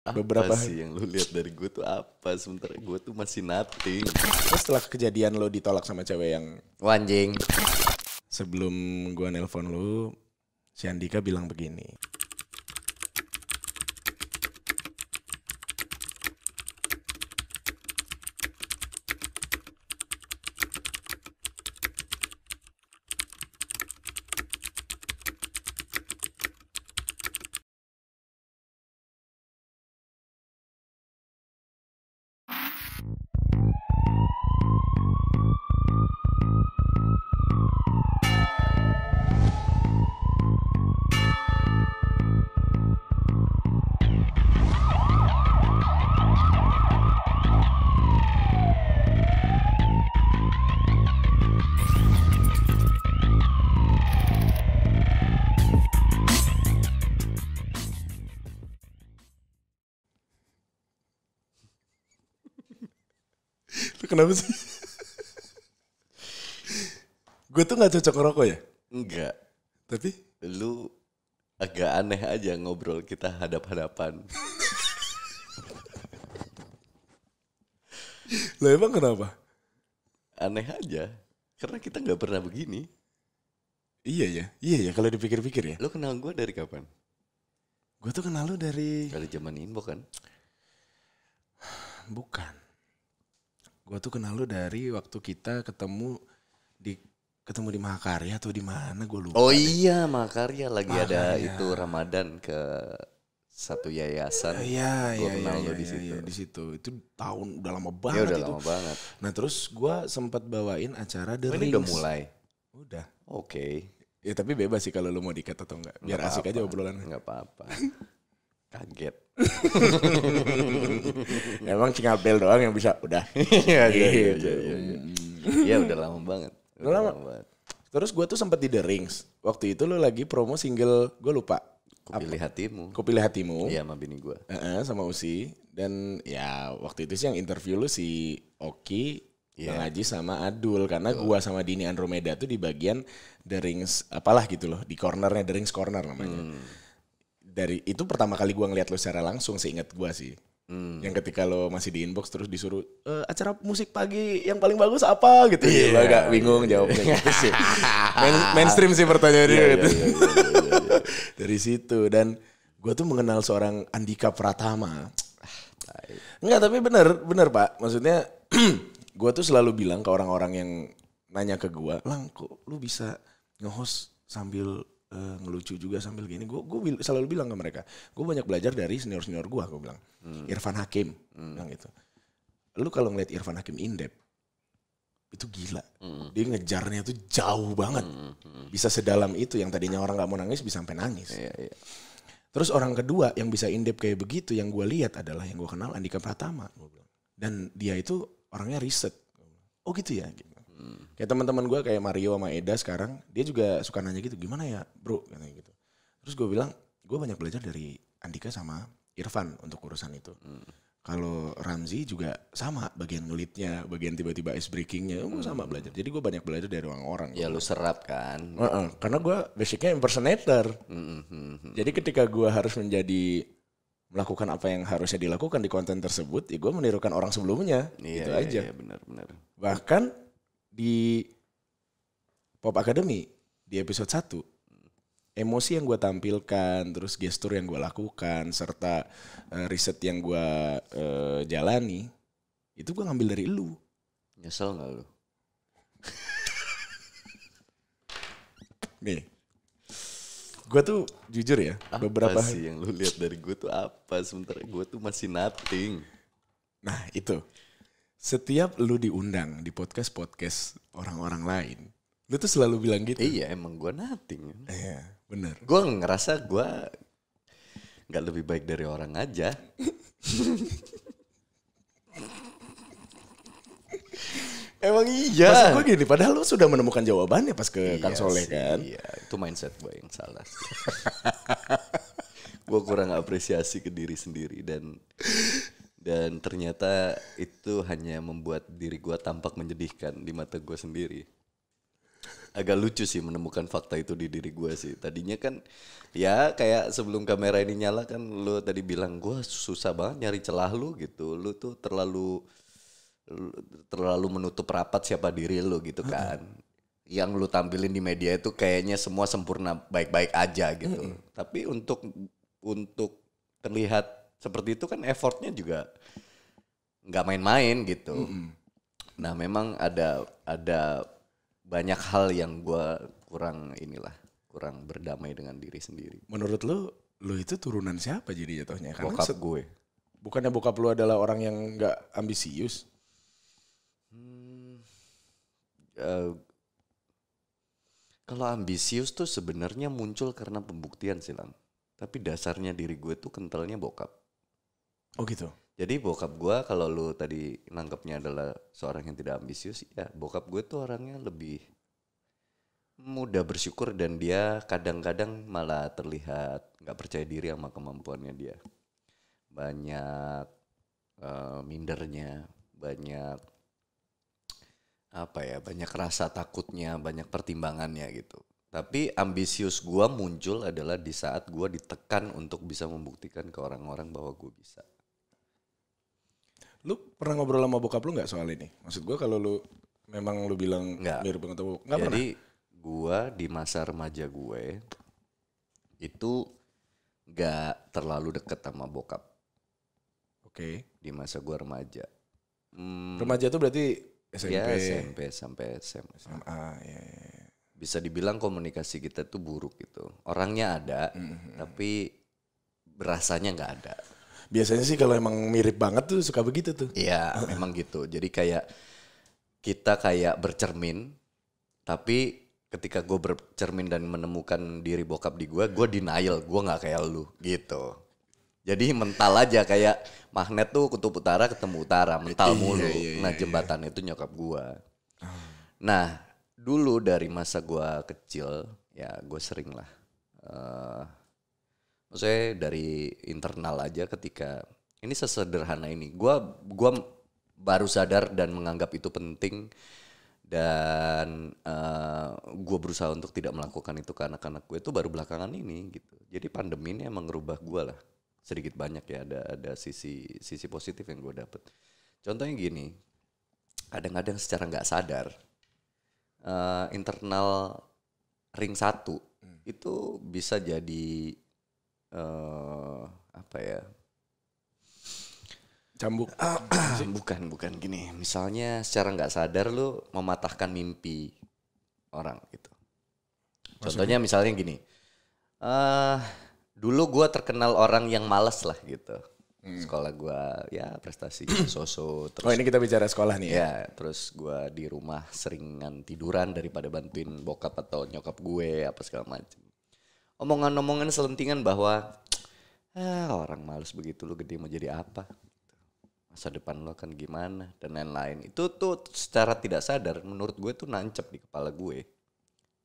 apa beberapa sih yang lu lihat dari gue tuh apa sementara gue tuh masih nothing terus setelah kejadian lo ditolak sama cewek yang wanjing sebelum gue nelpon lo si Andika bilang begini kenapa sih? gue tuh gak cocok rokok ya? Enggak. Tapi? Lu agak aneh aja ngobrol kita hadap-hadapan. lo emang kenapa? Aneh aja. Karena kita gak pernah begini. Iya ya, iya ya kalau dipikir-pikir ya. Lo kenal gue dari kapan? Gue tuh kenal lo dari... Dari zaman Inbo kan? Bukan gue tuh kenal lu dari waktu kita ketemu di ketemu di Mahakarya atau di mana gue lupa. Oh iya Mahakarya lagi Mahakarya. ada itu Ramadan ke satu yayasan. Iya iya iya. Iya di iya, situ. Ya, di situ. Itu tahun udah lama iya, banget ya, udah itu. lama banget. Nah, terus gue sempat bawain acara dari oh, Ini udah mulai. Udah. Oke. Okay. Ya tapi bebas sih kalau lu mau dikat atau enggak. Biar gak asik apa -apa. aja obrolan. Enggak apa-apa. Kaget. Emang Cingapel doang yang bisa udah. Iya, iya, iya, gitu. iya, iya, iya. Iya, udah lama banget. Udah, lama. lama banget. Terus gue tuh sempat di The Rings. Waktu itu lu lagi promo single, gue lupa. Kupilih hatimu. Kupilih hatimu. Iya sama bini gue. Uh -uh, sama Usi. Dan ya waktu itu sih yang interview lu si Oki, yeah. Bang Haji sama Adul. Karena gue sama Dini Andromeda tuh di bagian The Rings apalah gitu loh. Di cornernya, The Rings Corner namanya. Hmm dari itu pertama kali gue ngeliat lo secara langsung seingat gue sih. Hmm. Yang ketika lo masih di inbox terus disuruh e, acara musik pagi yang paling bagus apa gitu. Iya, yeah, lo agak iya, bingung yeah, jawabnya iya. gitu sih. Main, mainstream sih pertanyaannya yeah, gitu. Yeah, yeah, yeah, yeah, iya. dari situ dan gue tuh mengenal seorang Andika Pratama. Enggak tapi bener, bener pak. Maksudnya gue tuh selalu bilang ke orang-orang yang nanya ke gue, Lang kok lu bisa nge-host sambil uh, ngelucu juga sambil gini. Gue gue bil selalu bilang ke mereka, gue banyak belajar dari senior senior gue. Gue bilang hmm. Irfan Hakim, hmm. bilang gitu. Lu kalau ngeliat Irfan Hakim indep itu gila. Hmm. Dia ngejarnya tuh jauh banget. Hmm, hmm. Hmm. Bisa sedalam itu yang tadinya orang nggak mau nangis bisa sampai nangis. Yeah, yeah. Terus orang kedua yang bisa indep kayak begitu yang gue lihat adalah yang gue kenal Andika Pratama. Dan dia itu orangnya riset. Oh gitu ya. Gitu kayak teman-teman gue kayak Mario sama Eda sekarang dia juga suka nanya gitu gimana ya bro katanya gitu terus gue bilang gue banyak belajar dari Andika sama Irfan untuk urusan itu hmm. kalau Ramzi juga sama bagian ngelitnya bagian tiba-tiba ice breakingnya hmm. gue sama belajar jadi gue banyak belajar dari orang-orang ya lo lu serap kan uh -uh. karena gue basicnya impersonator hmm. hmm. hmm, hmm. jadi ketika gue harus menjadi melakukan apa yang harusnya dilakukan di konten tersebut, ya gue menirukan orang sebelumnya, iya, gitu iya, aja. Iya, benar, benar. Bahkan di Pop Academy di episode 1 emosi yang gue tampilkan terus gestur yang gue lakukan serta uh, riset yang gue uh, jalani itu gue ngambil dari lu nyesel gak lu nih gue tuh jujur ya apa beberapa sih yang lu lihat dari gue tuh apa sementara gue tuh masih nothing nah itu setiap lu diundang di podcast podcast orang-orang lain lu tuh selalu bilang gitu iya emang gue nothing iya benar. gue ngerasa gue nggak lebih baik dari orang aja Emang iya. Pas gue gini, padahal lu sudah menemukan jawabannya pas ke iya Kang Soleh kan. Iya, itu mindset gue yang salah. gue kurang apresiasi ke diri sendiri dan dan ternyata itu hanya membuat diri gue tampak menyedihkan di mata gue sendiri agak lucu sih menemukan fakta itu di diri gue sih tadinya kan ya kayak sebelum kamera ini nyala kan lu tadi bilang gue susah banget nyari celah lu gitu lu tuh terlalu terlalu menutup rapat siapa diri lu gitu kan yang lu tampilin di media itu kayaknya semua sempurna baik-baik aja gitu tapi untuk untuk terlihat seperti itu kan effortnya juga nggak main-main gitu. Mm -hmm. Nah memang ada ada banyak hal yang gue kurang inilah kurang berdamai dengan diri sendiri. Menurut lo, lo itu turunan siapa jadi jatuhnya? Karena bokap gue. Bukannya bokap lo adalah orang yang nggak ambisius? Hmm, uh, kalau ambisius tuh sebenarnya muncul karena pembuktian silang. Tapi dasarnya diri gue tuh kentalnya bokap. Oh gitu. Jadi bokap gue kalau lu tadi nangkepnya adalah seorang yang tidak ambisius, ya bokap gue tuh orangnya lebih mudah bersyukur dan dia kadang-kadang malah terlihat nggak percaya diri sama kemampuannya dia. Banyak uh, mindernya, banyak apa ya, banyak rasa takutnya, banyak pertimbangannya gitu. Tapi ambisius gue muncul adalah di saat gue ditekan untuk bisa membuktikan ke orang-orang bahwa gue bisa. Lu pernah ngobrol sama bokap lu nggak soal ini? Maksud gua kalau lu memang lu bilang nggak. mirip dengan sama nggak pernah. Jadi gua di masa remaja gue itu nggak terlalu deket sama bokap. Oke. Okay. Di masa gua remaja. Hmm, remaja tuh berarti SMP. Ya, SMP sampai SMA. SMA ya, ya. Iya. Bisa dibilang komunikasi kita tuh buruk gitu. Orangnya ada, mm -hmm. tapi berasanya nggak ada biasanya sih kalau emang mirip banget tuh suka begitu tuh. Iya, emang gitu. Jadi kayak kita kayak bercermin tapi ketika gue bercermin dan menemukan diri bokap di gue, gue denial, gue nggak kayak lu gitu. Jadi mental aja kayak magnet tuh kutub utara ketemu utara, mental iya, mulu. Iya, nah, iya, iya, nah jembatan itu nyokap gue. Ah. Nah dulu dari masa gue kecil ya gue sering lah uh, maksudnya dari internal aja ketika ini sesederhana ini gua gua baru sadar dan menganggap itu penting dan uh, eh, gue berusaha untuk tidak melakukan itu ke anak-anak gue itu baru belakangan ini gitu jadi pandemi ini emang ngerubah gue lah sedikit banyak ya ada ada sisi sisi positif yang gue dapet contohnya gini kadang-kadang secara nggak sadar uh, internal ring satu hmm. itu bisa jadi uh, apa ya cambuk bukan bukan gini misalnya secara nggak sadar lu mematahkan mimpi orang gitu contohnya misalnya gini uh, dulu gue terkenal orang yang malas lah gitu hmm. sekolah gue ya prestasi soso terus oh ini kita bicara sekolah nih ya, ya terus gue di rumah seringan tiduran daripada bantuin bokap atau nyokap gue apa segala macam omongan-omongan selentingan bahwa ah, orang males begitu lu gede mau jadi apa masa depan lo akan gimana dan lain-lain itu tuh secara tidak sadar menurut gue tuh nancep di kepala gue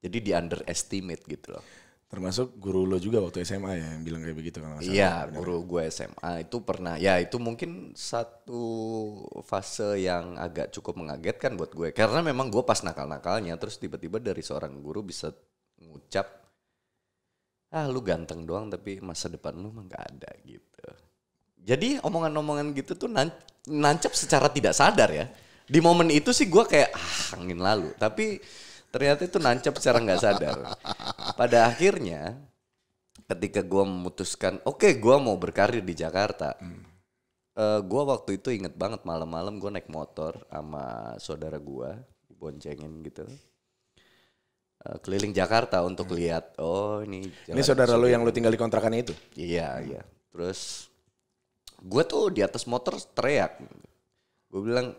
jadi di underestimate gitu loh termasuk guru lo juga waktu SMA ya yang bilang kayak begitu kan iya guru gue SMA itu pernah ya itu mungkin satu fase yang agak cukup mengagetkan buat gue karena memang gue pas nakal-nakalnya terus tiba-tiba dari seorang guru bisa ngucap ah lu ganteng doang tapi masa depan lu mah gak ada gitu. Jadi omongan-omongan gitu tuh nan nancap secara tidak sadar ya. Di momen itu sih gue kayak ah, angin lalu, tapi ternyata itu nancap secara nggak sadar. Pada akhirnya ketika gue memutuskan, oke okay, gue mau berkarir di Jakarta. Hmm. Uh, eh, gue waktu itu inget banget malam-malam gue naik motor sama saudara gue boncengin gitu Eh, keliling Jakarta untuk hmm. lihat oh ini ini saudara lo yang lo tinggal di kontrakan itu iya iya terus gue tuh di atas motor teriak gue bilang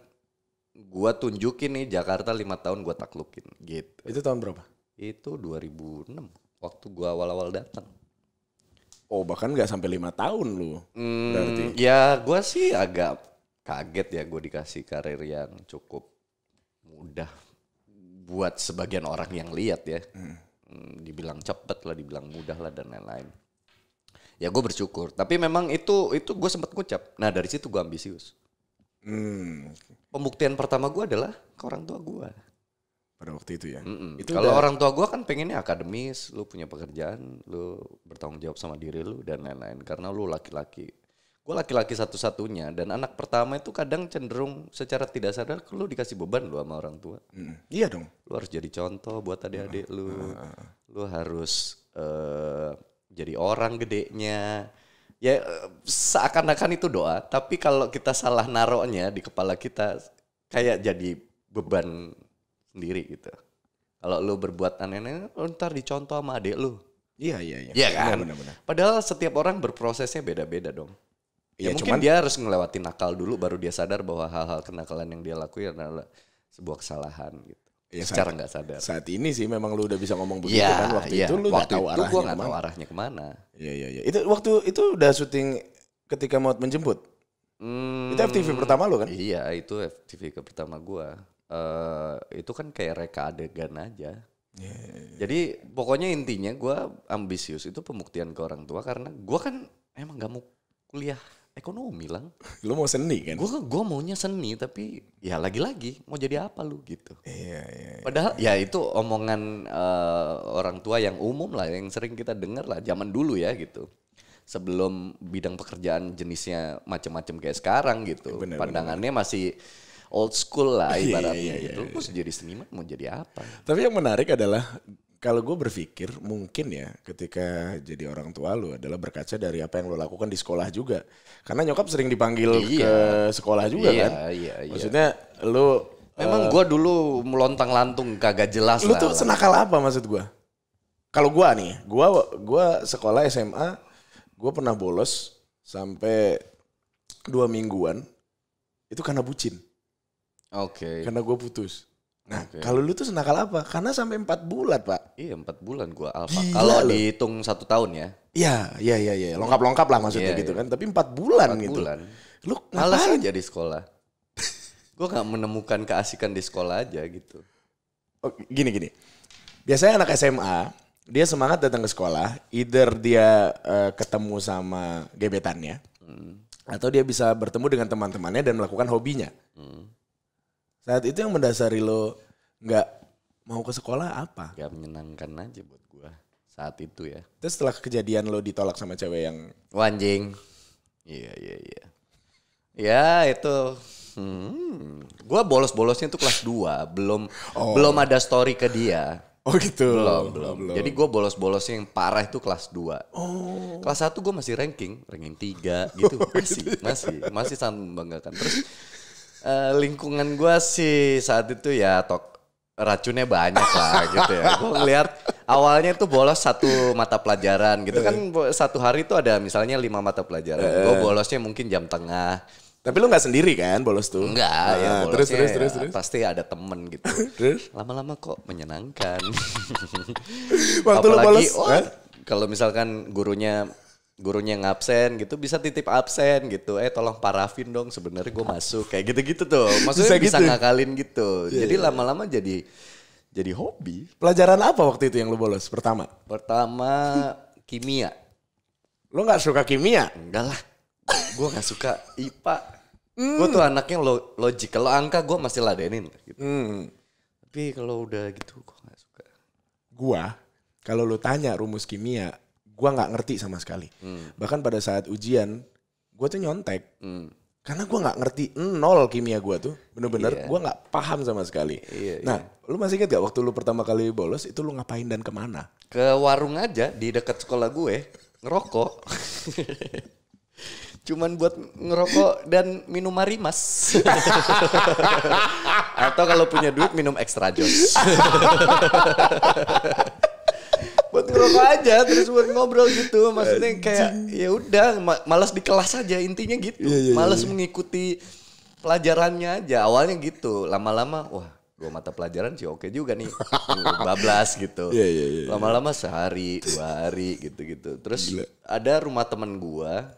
gue tunjukin nih Jakarta lima tahun gue taklukin gitu itu tahun berapa itu 2006 waktu gue awal-awal datang oh bahkan nggak sampai lima tahun lu hmm, berarti ya gue sih agak kaget ya gue dikasih karir yang cukup mudah buat sebagian orang yang lihat ya hmm. hmm. dibilang cepet lah dibilang mudah lah dan lain-lain ya gue bersyukur tapi memang itu itu gue sempat ngucap nah dari situ gue ambisius hmm. pembuktian pertama gue adalah ke orang tua gue pada waktu itu ya mm -mm. kalau udah... orang tua gue kan pengennya akademis lu punya pekerjaan lu bertanggung jawab sama diri lu dan lain-lain karena lu laki-laki gue laki-laki satu-satunya dan anak pertama itu kadang cenderung secara tidak sadar lu dikasih beban lu sama orang tua. Mm, iya dong. Lu harus jadi contoh buat adik-adik lu. Uh. Lu harus uh, jadi orang gedenya. Ya seakan-akan itu doa, tapi kalau kita salah naroknya di kepala kita kayak jadi beban sendiri gitu. Kalau lu berbuat aneh-aneh, lu ntar dicontoh sama adik lu. Iya, iya, iya. Iya kan? benar, Padahal setiap orang berprosesnya beda-beda dong. Ya, ya mungkin cuman, dia harus ngelewatin nakal dulu baru dia sadar bahwa hal-hal kenakalan yang dia lakuin adalah sebuah kesalahan gitu. Ya, secara nggak sadar. Saat ini sih memang lu udah bisa ngomong begitu ya, kan waktu ya. itu lu waktu gak tahu itu arahnya gak arahnya kemana. Iya iya iya. Itu waktu itu udah syuting ketika mau menjemput. Hmm, itu FTV pertama lu kan? Iya, itu FTV ke pertama gua. Uh, itu kan kayak reka adegan aja. Yeah, ya, ya. Jadi pokoknya intinya gue ambisius itu pembuktian ke orang tua karena gue kan emang gak mau kuliah ekonomi lang. lu mau seni kan? Gue gue maunya seni tapi ya lagi-lagi mau jadi apa lu gitu. Iya iya. iya Padahal iya. ya itu omongan uh, orang tua yang umum lah yang sering kita dengar lah zaman dulu ya gitu. Sebelum bidang pekerjaan jenisnya macam-macam kayak sekarang gitu. Bener, Pandangannya bener. masih old school lah iya, ibaratnya iya, iya, iya, gitu. Iya, iya. mau jadi seniman mau jadi apa? Tapi yang menarik adalah kalau gue berpikir mungkin ya ketika jadi orang tua lu adalah berkaca dari apa yang lo lakukan di sekolah juga. Karena nyokap sering dipanggil iya. ke sekolah juga iya, kan. Iya, iya. Maksudnya lu Memang uh, eh, gue dulu melontang lantung kagak jelas lu lah. Lu tuh senakal apa maksud gue? Kalau gue nih, gue gua sekolah SMA, gue pernah bolos sampai dua mingguan. Itu karena bucin. Oke. Okay. Karena gue putus. Nah, okay. kalau lu tuh senakal apa? Karena sampai empat bulan, Pak. Iya, empat bulan gua alfa. Kalau dihitung satu tahun ya. Iya, iya, iya, iya. Lengkap-lengkap lah maksudnya iya, gitu iya. kan. Tapi empat bulan 4 gitu. bulan. Lu malas aja di sekolah. gua nggak menemukan keasikan di sekolah aja gitu. Oh, gini gini. Biasanya anak SMA, dia semangat datang ke sekolah, either dia uh, ketemu sama gebetannya hmm. atau dia bisa bertemu dengan teman-temannya dan melakukan hobinya. Hmm saat itu yang mendasari lo nggak mau ke sekolah apa? Gak menyenangkan aja buat gue saat itu ya. Terus setelah kejadian lo ditolak sama cewek yang wanjing. Iya iya iya. Ya itu hmm, gua bolos-bolosnya tuh kelas 2, belum oh. belum ada story ke dia. Oh gitu. Belum, oh, belum. belum. Jadi gue bolos-bolosnya yang parah itu kelas 2. Oh. Kelas 1 gue masih ranking, ranking 3 gitu. gitu. Masih, masih, masih sangat membanggakan. Terus Eh, lingkungan gue sih saat itu ya tok racunnya banyak lah gitu ya. Gue ngeliat awalnya tuh bolos satu mata pelajaran gitu kan eh. satu hari tuh ada misalnya lima mata pelajaran. Gue eh. bolosnya mungkin jam tengah. Tapi lu gak sendiri kan bolos tuh? Enggak, nah, ya ah, bolosnya terus, terus, ya terus, terus. pasti ada temen gitu. terus? Lama-lama kok menyenangkan. Waktu Apalagi, lu bolos? Oh, kalau misalkan gurunya gurunya yang absen gitu bisa titip absen gitu eh tolong parafin dong sebenarnya gue masuk kayak gitu-gitu tuh maksudnya bisa, bisa gitu. Ya? ngakalin gitu yeah, jadi iya, iya. lama-lama yeah. jadi jadi hobi pelajaran apa waktu itu yang lu bolos pertama pertama kimia lo nggak suka kimia enggak lah gue nggak suka ipa mm. gue tuh anaknya lo logik kalau angka gue masih ladenin gitu mm. tapi kalau udah gitu gue nggak suka gue kalau lu tanya rumus kimia gue nggak ngerti sama sekali. Hmm. Bahkan pada saat ujian, gue tuh nyontek. Hmm. Karena gue nggak ngerti nol kimia gue tuh, bener-bener yeah. gue nggak paham sama sekali. Yeah, iya. nah, yeah. lu masih inget gak waktu lu pertama kali bolos itu lu ngapain dan kemana? Ke warung aja di dekat sekolah gue, ngerokok. cuman buat ngerokok dan minum marimas atau kalau punya duit minum ekstra jos buat ngerokok aja terus buat ngobrol gitu maksudnya kayak ya udah malas di kelas aja intinya gitu yeah, yeah, iya, malas iya. mengikuti pelajarannya aja awalnya gitu lama-lama wah dua mata pelajaran sih oke juga nih bablas gitu yeah, yeah, yeah, iya. lama-lama sehari dua hari gitu-gitu terus Gila. ada rumah temen gua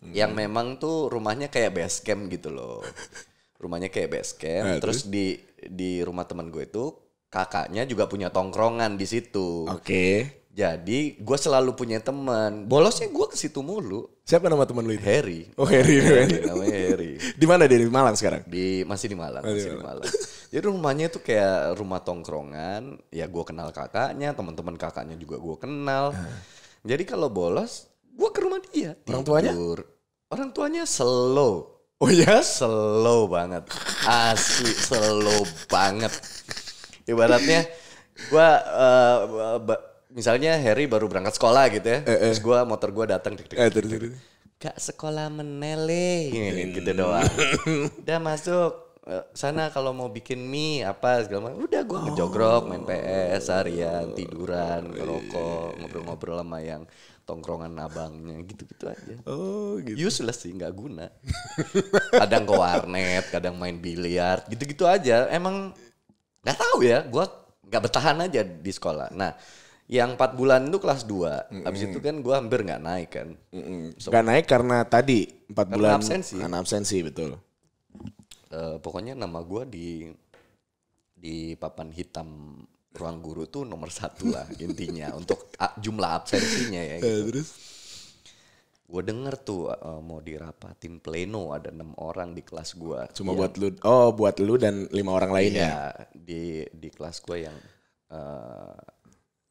hmm. yang memang tuh rumahnya kayak base camp gitu loh rumahnya kayak base camp nah, terus, terus di di rumah temen gue itu kakaknya juga punya tongkrongan di situ. Oke. Okay. Jadi gue selalu punya teman. Bolosnya gue ke situ mulu. Siapa nama teman lu itu? Harry. Oh Harry. Harry namanya Harry. di mana dia? Di Malang sekarang? Di masih di Malang. Masih, masih di Malang. Jadi rumahnya itu kayak rumah tongkrongan. Ya gue kenal kakaknya, teman-teman kakaknya juga gue kenal. Ah. Jadi kalau bolos, gue ke rumah dia. Orang tuanya? Tidur. Orang tuanya slow. Oh ya? Slow banget. Asli slow banget ibaratnya gua uh, misalnya Harry baru berangkat sekolah gitu ya eh, eh. terus gue motor gua datang dik, dik, eh, gak sekolah meneleh hmm. gitu doang udah masuk eh, sana kalau mau bikin mie apa segala macam udah gue ngejogrok main PS harian tiduran oh, ngerokok iya, iya, iya. ngobrol-ngobrol sama yang tongkrongan abangnya gitu-gitu aja. Oh gitu. Useless sih nggak guna. kadang ke warnet, kadang main biliar, gitu-gitu aja. Emang nggak tahu ya gue nggak bertahan aja di sekolah nah yang empat bulan itu kelas dua, mm -hmm. abis itu kan gue hampir nggak naik kan mm -hmm. so, gak naik karena tadi empat bulan absensi karena absensi betul uh, pokoknya nama gue di di papan hitam ruang guru tuh nomor satu lah intinya untuk jumlah absensinya ya eh, gitu. terus gue denger tuh uh, mau dirapatin pleno ada enam orang di kelas gue cuma ya. buat lu oh buat lu dan lima orang lainnya iya, ya? di di kelas gue yang uh,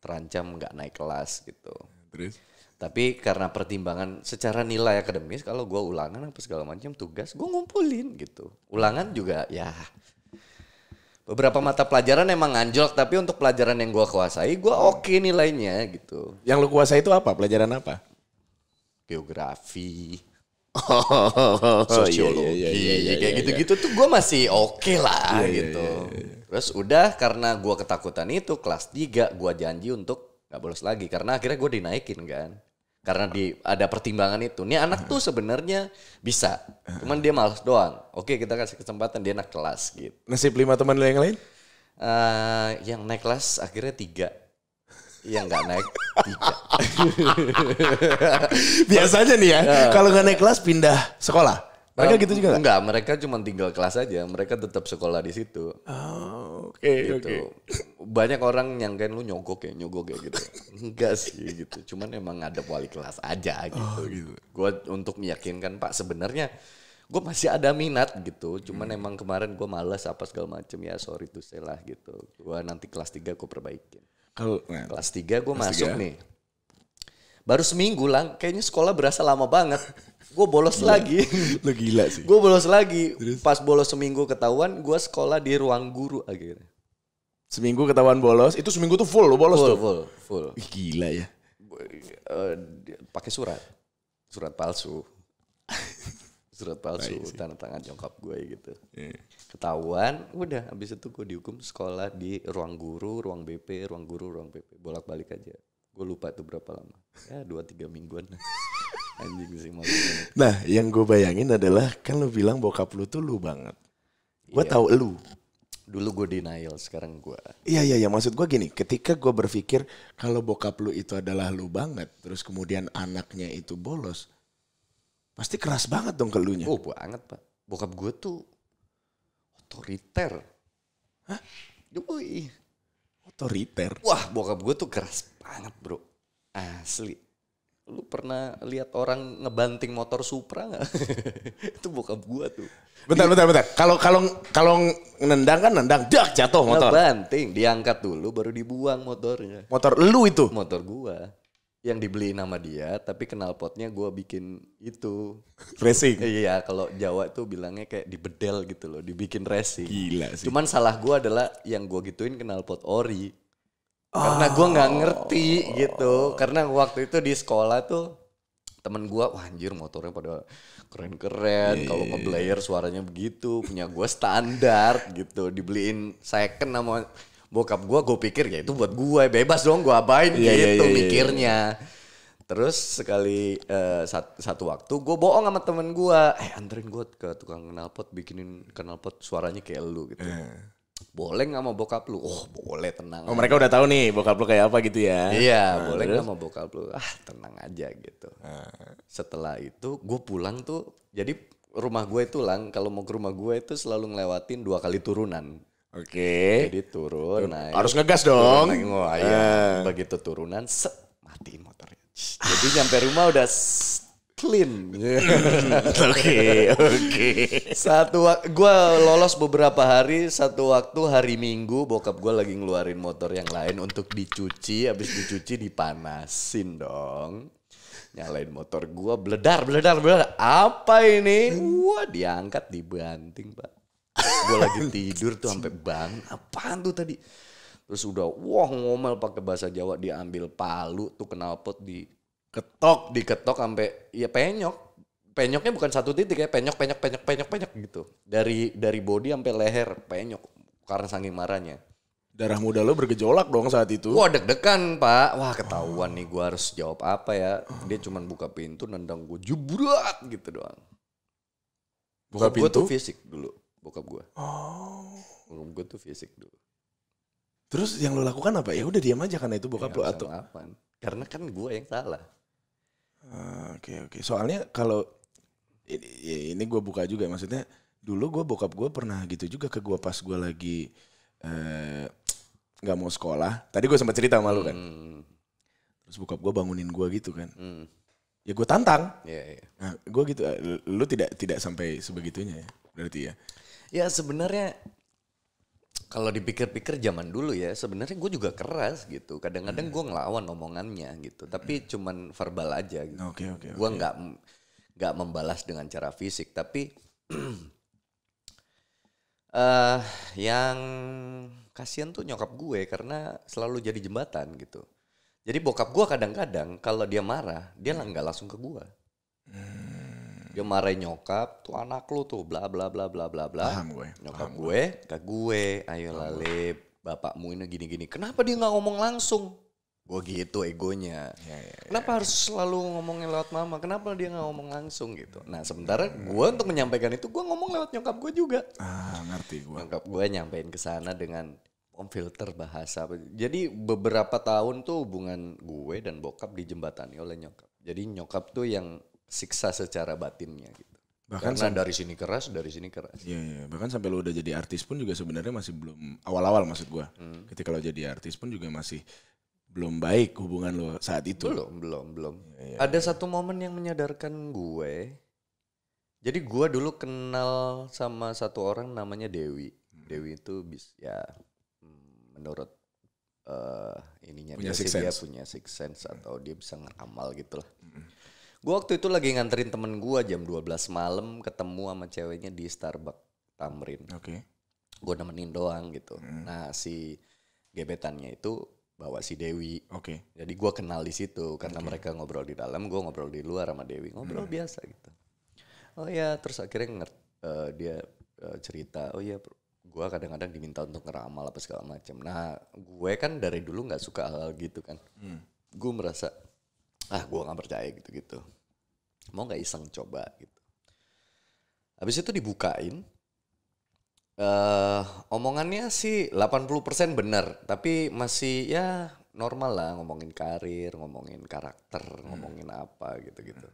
terancam nggak naik kelas gitu terus tapi karena pertimbangan secara nilai akademis kalau gue ulangan apa segala macam tugas gue ngumpulin gitu ulangan juga ya beberapa mata pelajaran emang anjlok tapi untuk pelajaran yang gue kuasai gue oke okay nilainya gitu yang lu kuasai itu apa pelajaran apa geografi, oh, iya, iya, iya, sosiologi, kayak gitu-gitu tuh gue masih oke okay lah gitu. Terus udah karena gue ketakutan itu kelas 3 gue janji untuk nggak bolos lagi karena akhirnya gue dinaikin kan. Karena di ada pertimbangan itu. Nih anak tuh sebenarnya bisa, cuman dia malas doang. Oke kita kasih kesempatan dia naik kelas gitu. Nasib lima teman lo yang lain? Uh, yang naik kelas akhirnya tiga Iya nggak naik tiga. Biasanya nih ya, uh, kalau nggak naik kelas pindah sekolah. Mereka uh, gitu juga nggak? Enggak, mereka cuma tinggal kelas aja. Mereka tetap sekolah di situ. Oh, oke, okay, gitu. Okay. Banyak orang nyangkain lu nyogok ya, nyogok ya gitu. Enggak sih gitu. Cuman emang ada wali kelas aja gitu. Oh, gitu. Gua untuk meyakinkan Pak sebenarnya gue masih ada minat gitu. Cuman hmm. emang kemarin gue males apa segala macem ya sorry tuh saya lah gitu. Gue nanti kelas tiga gue perbaikin. Kalau nah, nah, kelas 3 gue masuk 3. nih. Baru seminggu lang, kayaknya sekolah berasa lama banget. Gue bolos gila. lagi. Lo gila sih. Gue bolos lagi. Terus? Pas bolos seminggu ketahuan, gue sekolah di ruang guru akhirnya. Seminggu ketahuan bolos, itu seminggu tuh full lo bolos full, tuh. Full, full. Ih, gila ya. Eh, pakai surat. Surat palsu. surat palsu, tanda tangan nyokap gue gitu. Yeah ketahuan udah habis itu gue dihukum sekolah di ruang guru ruang BP ruang guru ruang BP bolak balik aja gue lupa tuh berapa lama ya dua tiga mingguan anjing sih malu nah yang gue bayangin adalah kan lu bilang bokap lu tuh lu banget gue iya. tahu lu dulu gue denial sekarang gue iya iya ya. maksud gue gini ketika gue berpikir kalau bokap lu itu adalah lu banget terus kemudian anaknya itu bolos pasti keras banget dong ke lu nya oh banget pak bokap gue tuh otoriter. Hah? Doi. Otoriter. Wah, bokap gue tuh keras banget, Bro. Asli. Lu pernah lihat orang ngebanting motor Supra nggak? itu bokap gue tuh. Bentar, Dia, bentar, bentar. Kalau kalau kalau nendang kan nendang, jak jatuh motor. Ngebanting, diangkat dulu baru dibuang motornya. Motor lu itu. Motor gua yang dibeli nama dia tapi kenal potnya gue bikin itu racing iya kalau Jawa tuh bilangnya kayak dibedel gitu loh dibikin racing gila sih cuman salah gue adalah yang gue gituin kenal pot ori oh. karena gue ah. nggak ngerti gitu karena waktu itu di sekolah tuh temen gue wah anjir motornya pada keren-keren yeah. kalau iya, ngeblayer iya. suaranya begitu punya gue standar gitu dibeliin second sama bokap gue gue pikir ya itu buat gue bebas dong gue abain yeah, iya, gitu yeah, yeah, iya. mikirnya terus sekali uh, sat, satu waktu gue bohong sama temen gue eh anterin gue ke tukang knalpot bikinin knalpot suaranya kayak lu gitu yeah. boleh nggak mau bokap lu oh boleh tenang oh aja. mereka udah tahu nih bokap lu kayak apa gitu ya iya nah, boleh nggak mau bokap lu ah tenang aja gitu nah. setelah itu gue pulang tuh jadi rumah gue itu lang kalau mau ke rumah gue itu selalu ngelewatin dua kali turunan Oke. Jadi turun, naik. Harus ngegas dong. Turun, naik, oh, ya. Uh. Begitu turunan, set, matiin motornya. Jadi nyampe rumah udah clean. Oke, oke. Satu gue lolos beberapa hari, satu waktu hari Minggu bokap gue lagi ngeluarin motor yang lain untuk dicuci, habis dicuci dipanasin dong. Nyalain motor gue beledar, beledar, beledar. Apa ini? Hmm. Wah, diangkat dibanting, Pak gue lagi tidur tuh sampai bang apaan tuh tadi terus udah wah ngomel pakai bahasa Jawa diambil palu tuh knalpot di ketok di ketok sampai ya penyok penyoknya bukan satu titik ya penyok penyok penyok penyok penyok gitu dari dari body sampai leher penyok karena saking marahnya darah muda lo bergejolak dong saat itu wah deg-degan pak wah ketahuan nih gue harus jawab apa ya dia cuman buka pintu nendang gue jebrat gitu doang buka pintu gua tuh fisik dulu bokap gue. Oh. Bokap gue tuh fisik dulu. Terus yang lo lakukan apa? Ya udah diam aja karena itu bokap ya, lo atau apa? Karena kan gue yang salah. Ah, oke uh, oke. Okay, okay. Soalnya kalau ini, ya, ini gue buka juga maksudnya dulu gue bokap gue pernah gitu juga ke gue pas gue lagi eh, nggak uh, mau sekolah. Tadi gue sempat cerita sama lo kan. Hmm. Terus bokap gue bangunin gue gitu kan. Hmm. Ya gue tantang. Yeah, yeah. Nah, gue gitu. Lu tidak tidak sampai sebegitunya ya berarti ya. Ya sebenarnya kalau dipikir-pikir zaman dulu ya sebenarnya gue juga keras gitu kadang-kadang hmm. Iya. gue ngelawan omongannya gitu tapi hmm. cuman verbal aja gitu okay, okay, gue nggak okay. nggak membalas dengan cara fisik tapi uh, yang kasihan tuh nyokap gue karena selalu jadi jembatan gitu jadi bokap gue kadang-kadang kalau dia marah dia hmm. nggak langsung ke gue hmm dia marahin nyokap tuh anak lu tuh bla bla bla bla bla bla gue nyokap paham gue ke gue ayo lalip bapakmu ini gini gini kenapa dia nggak ngomong langsung gue gitu egonya ya, ya, ya, ya, kenapa harus selalu ngomongin lewat mama kenapa dia nggak ngomong langsung gitu nah sementara gue untuk menyampaikan itu gue ngomong lewat nyokap gue juga ah ngerti gue nyokap gue nyampein ke sana dengan filter bahasa jadi beberapa tahun tuh hubungan gue dan bokap dijembatani oleh nyokap jadi nyokap tuh yang siksa secara batinnya gitu. Bahkan Karena sampai, dari sini keras, dari sini keras. Iya, iya. Bahkan sampai lo udah jadi artis pun juga sebenarnya masih belum awal-awal maksud gua. Hmm. Ketika lo jadi artis pun juga masih belum baik hubungan lo saat itu. Belum, belum, belum. Ya, ya, Ada iya. satu momen yang menyadarkan gue. Jadi gue dulu kenal sama satu orang namanya Dewi. Hmm. Dewi itu bis ya hmm, menurut uh, ininya punya dia dia punya six sense atau dia bisa ngeramal gitu lah. Hmm. Gue waktu itu lagi nganterin temen gue jam 12 malam ketemu sama ceweknya di Starbucks Tamrin. Oke. Okay. Gue nemenin doang gitu. Hmm. Nah si gebetannya itu bawa si Dewi. Oke. Okay. Jadi gue kenal di situ karena okay. mereka ngobrol di dalam, gue ngobrol di luar sama Dewi, ngobrol hmm. biasa gitu. Oh ya, terus akhirnya ngert, uh, dia uh, cerita, oh ya gue kadang-kadang diminta untuk ngeramal apa segala macam. Nah gue kan dari dulu nggak suka hal, hal gitu kan. Hmm. Gue merasa ah gue nggak percaya gitu-gitu mau gak iseng coba gitu habis itu dibukain uh, omongannya sih 80% bener tapi masih ya normal lah ngomongin karir ngomongin karakter hmm. ngomongin apa gitu-gitu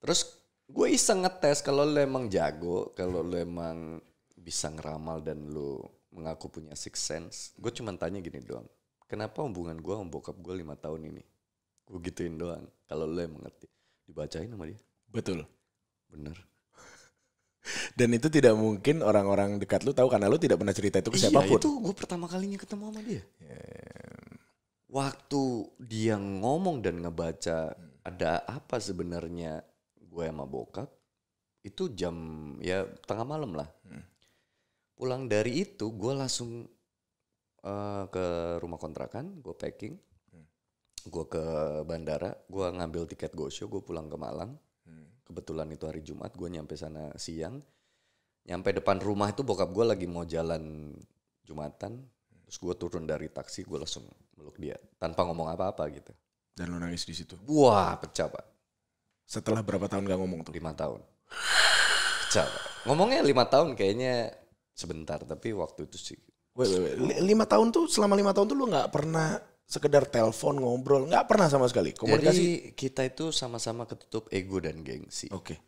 terus gue iseng ngetes kalau lo emang jago kalau lo emang bisa ngeramal dan lo mengaku punya six sense gue cuma tanya gini doang kenapa hubungan gue sama bokap gue lima tahun ini gue gituin doang kalau lo yang mengerti dibacain sama dia betul bener dan itu tidak mungkin orang-orang dekat lu tahu karena lu tidak pernah cerita itu ke iya, siapapun itu gue pertama kalinya ketemu sama dia yeah. waktu dia ngomong dan ngebaca hmm. ada apa sebenarnya gue sama bokap itu jam ya tengah malam lah hmm. pulang dari itu gue langsung uh, ke rumah kontrakan gue packing gue ke bandara gue ngambil tiket go show, gue pulang ke Malang hmm. kebetulan itu hari Jumat gue nyampe sana siang nyampe depan rumah itu bokap gue lagi mau jalan Jumatan terus gue turun dari taksi gue langsung meluk dia tanpa ngomong apa-apa gitu dan lo nangis di situ wah pecah pak setelah berapa tahun gak ngomong tuh lima tahun pecah pak ngomongnya lima tahun kayaknya sebentar tapi waktu itu sih Wait, wait, wait. Lima tahun tuh selama lima tahun tuh lu gak pernah sekedar telepon ngobrol nggak pernah sama sekali komunikasi Jadi kita itu sama-sama ketutup ego dan gengsi oke okay.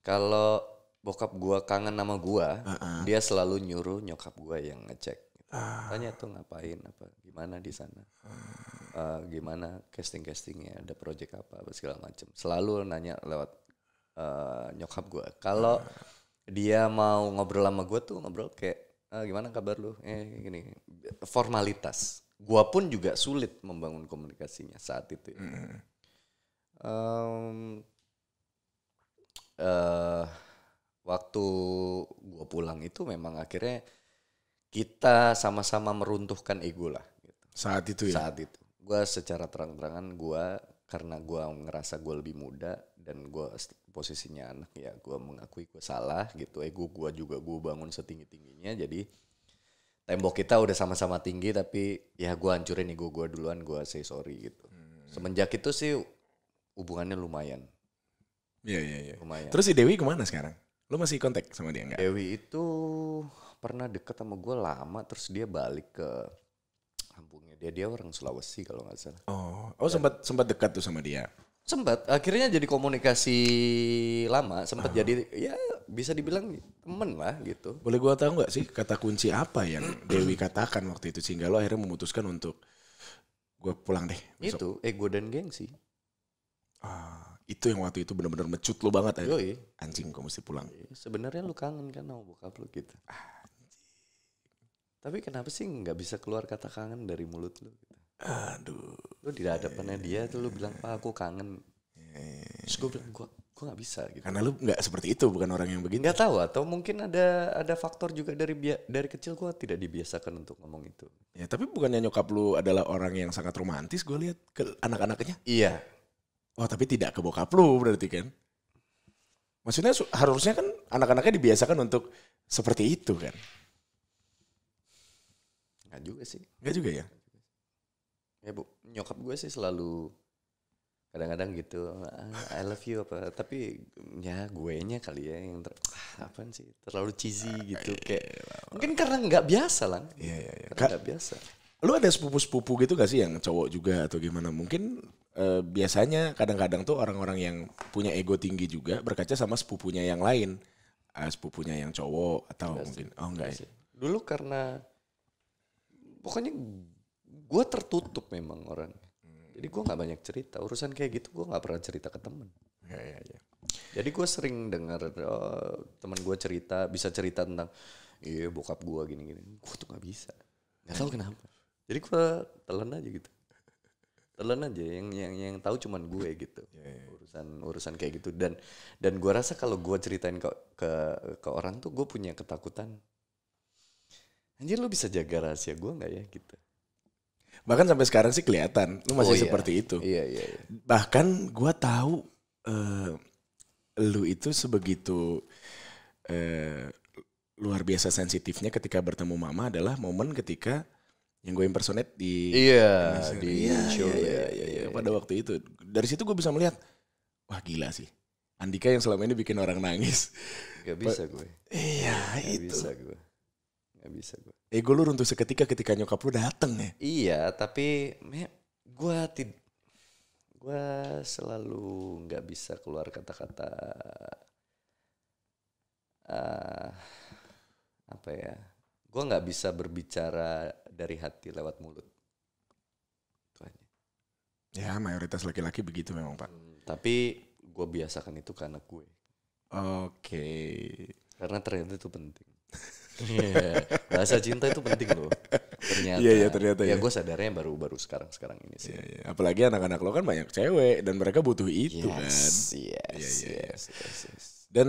kalau bokap gua kangen nama gua uh -uh. dia selalu nyuruh nyokap gua yang ngecek ah. tanya tuh ngapain apa gimana di sana uh. gimana casting castingnya ada project apa segala macam selalu nanya lewat uh, nyokap gua kalau ah. dia mau ngobrol sama gua tuh ngobrol kayak Uh, gimana kabar lu eh gini formalitas gua pun juga sulit membangun komunikasinya saat itu. Ya. Mm. Um, uh, waktu gua pulang itu memang akhirnya kita sama-sama meruntuhkan ego lah. Gitu. Saat itu ya. Saat itu. Gua secara terang-terangan gua karena gua ngerasa gua lebih muda dan gua posisinya anak ya gua mengakui gua salah gitu. Ego gua juga gua bangun setinggi-tingginya jadi tembok kita udah sama-sama tinggi tapi ya gue hancurin nih gue gue duluan gue say sorry gitu hmm. semenjak itu sih hubungannya lumayan iya iya iya lumayan terus si Dewi kemana sekarang Lu masih kontak sama dia nggak Dewi itu pernah deket sama gue lama terus dia balik ke kampungnya dia dia orang Sulawesi kalau nggak salah oh oh sempat sempat dekat tuh sama dia sempat akhirnya jadi komunikasi lama sempat uh. Ah. jadi ya bisa dibilang temen lah gitu boleh gua tahu nggak sih kata kunci apa yang Dewi katakan waktu itu sehingga lo akhirnya memutuskan untuk gue pulang deh besok. itu ego dan gengsi ah itu yang waktu itu benar-benar mecut lo banget ya anjing gue mesti pulang iya, sebenarnya lo kangen kan mau buka lu gitu ah, tapi kenapa sih nggak bisa keluar kata kangen dari mulut lo gitu? aduh lu tidak ada pernah dia tuh lu bilang pak aku kangen eh. terus gue bilang gue gue nggak bisa gitu karena lu nggak seperti itu bukan orang yang begini nggak tahu atau mungkin ada ada faktor juga dari dari kecil gue tidak dibiasakan untuk ngomong itu ya tapi bukannya nyokap lu adalah orang yang sangat romantis gue lihat ke anak-anaknya iya oh tapi tidak ke bokap lu berarti kan maksudnya harusnya kan anak-anaknya dibiasakan untuk seperti itu kan Enggak juga sih. Enggak juga ya? ya bu nyokap gue sih selalu kadang-kadang gitu ah, I love you apa tapi ya gue nya kali ya yang ter ah, sih terlalu cheesy ah, gitu iya, kayak iya, iya. mungkin karena nggak biasa lah iya iya iya nggak biasa lu ada sepupu-sepupu gitu gak sih yang cowok juga atau gimana mungkin eh, biasanya kadang-kadang tuh orang-orang yang punya ego tinggi juga berkaca sama sepupunya yang lain ah, sepupunya yang cowok atau enggak mungkin oh enggak, enggak ya? sih. dulu karena pokoknya gue tertutup memang orang jadi gue nggak banyak cerita urusan kayak gitu gue nggak pernah cerita ke temen ya, ya, ya. jadi gue sering dengar oh, teman gue cerita bisa cerita tentang iya bokap gue gini gini gue tuh nggak bisa nggak tahu kenapa jadi gue telan aja gitu telan aja yang yang yang tahu cuman gue gitu ya, ya. ya. urusan urusan kayak gitu dan dan gue rasa kalau gue ceritain ke ke ke orang tuh gue punya ketakutan anjir lu bisa jaga rahasia gue nggak ya gitu Bahkan sampai sekarang sih kelihatan lu masih oh, iya. seperti itu. Iya, iya, iya. Bahkan gua tahu uh, lu itu sebegitu uh, luar biasa sensitifnya ketika bertemu mama adalah momen ketika yang gue impersonate di iya di iya, show iya, ya. iya, iya, iya, pada waktu itu dari situ gue bisa melihat wah gila sih Andika yang selama ini bikin orang nangis gak bisa gue iya gak itu bisa gue gak bisa gue ego lu runtuh seketika ketika nyokap lu dateng ya. Iya, tapi gue tid gue selalu nggak bisa keluar kata-kata uh, apa ya gue nggak bisa berbicara dari hati lewat mulut itu aja ya mayoritas laki-laki begitu memang pak hmm, tapi gue biasakan itu karena gue oke okay. karena ternyata itu penting yeah. bahasa cinta itu penting loh ternyata iya yeah, iya yeah, ternyata ya, yeah. gue sadarnya baru baru sekarang sekarang ini sih yeah, yeah. apalagi anak-anak lo kan banyak cewek dan mereka butuh itu yes, kan yes, yeah, yeah. yes iya. yes yes dan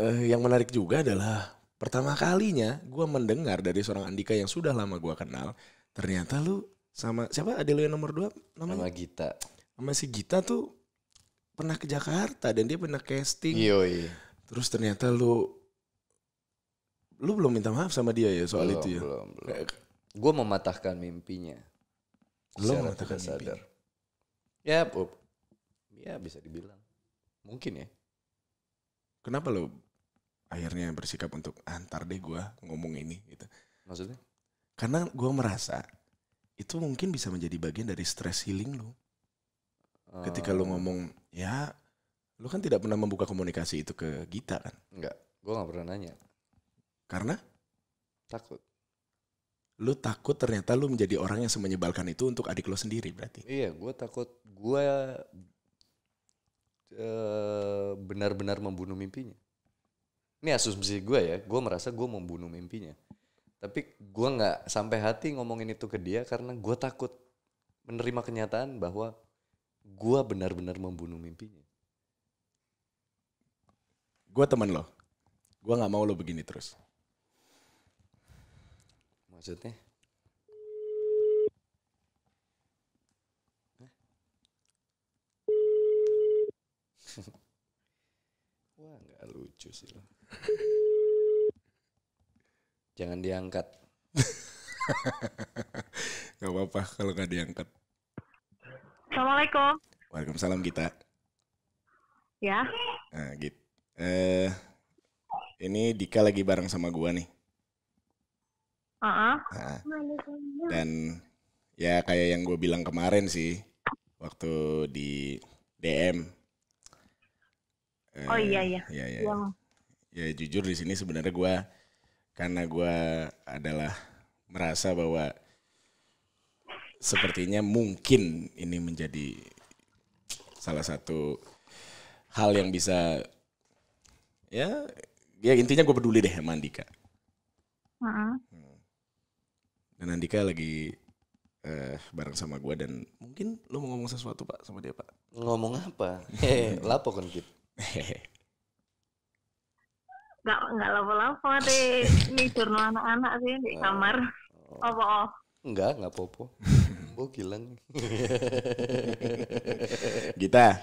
uh, yang menarik juga adalah pertama kalinya gue mendengar dari seorang Andika yang sudah lama gue kenal ternyata lu sama siapa ada lu yang nomor dua namanya sama Gita sama si Gita tuh pernah ke Jakarta dan dia pernah casting Yoi. terus ternyata lu Lu belum minta maaf sama dia ya soal belum, itu ya? Belum, belum. Gue mematahkan mimpinya. Lu mematahkan mimpi. sadar. Ya, pup. Ya bisa dibilang. Mungkin ya. Kenapa lu akhirnya bersikap untuk antar ah, deh gue ngomong ini gitu. Maksudnya? Karena gue merasa itu mungkin bisa menjadi bagian dari stress healing lu. Ketika lu oh. ngomong ya, lu kan tidak pernah membuka komunikasi itu ke Gita kan? Enggak, gue gak pernah nanya. Karena? Takut. Lu takut ternyata lu menjadi orang yang semenyebalkan itu untuk adik lu sendiri berarti? Iya, gue takut. Gue uh, benar-benar membunuh mimpinya. Ini asumsi gue ya, gue merasa gue membunuh mimpinya. Tapi gue gak sampai hati ngomongin itu ke dia karena gue takut menerima kenyataan bahwa gue benar-benar membunuh mimpinya. Gue temen lo, gue gak mau lo begini terus maksudnya Wah nggak lucu sih lo. Jangan diangkat. gak apa-apa kalau nggak diangkat. Assalamualaikum. Waalaikumsalam kita. Ya. Nah, gitu. Eh, ini Dika lagi bareng sama gua nih. Uh-huh. Nah, dan ya kayak yang gue bilang kemarin sih waktu di DM. Oh eh, iya iya. Eh, ya, ya, ya. Iya iya. Ya. ya jujur di sini sebenarnya gue karena gue adalah merasa bahwa sepertinya mungkin ini menjadi salah satu hal yang bisa ya ya intinya gue peduli deh sama Andika. Uh huh dan Andika lagi uh, bareng sama gue dan mungkin lo mau ngomong sesuatu pak sama dia pak ngomong apa Hehehe, lapo kan kip Gak nggak lapo-lapo deh ini jurnal anak-anak sih di oh. kamar oh. apa oh enggak enggak popo oh gilang Gita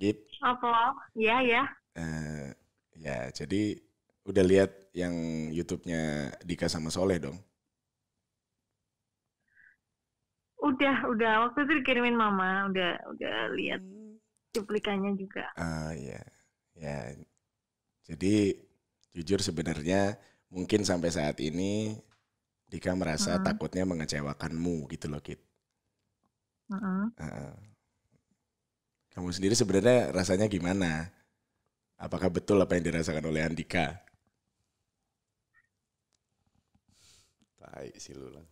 Git apa ya ya uh, ya jadi Udah lihat yang YouTube-nya Dika sama Soleh dong? Udah, udah. Waktu itu dikirimin mama, udah udah lihat hmm. cuplikannya juga. Ah uh, ya. Ya. Jadi jujur sebenarnya mungkin sampai saat ini Dika merasa uh-huh. takutnya mengecewakanmu gitu loh, Kit. Uh-huh. Uh, kamu sendiri sebenarnya rasanya gimana? Apakah betul apa yang dirasakan oleh Andika? aik sih lu lang.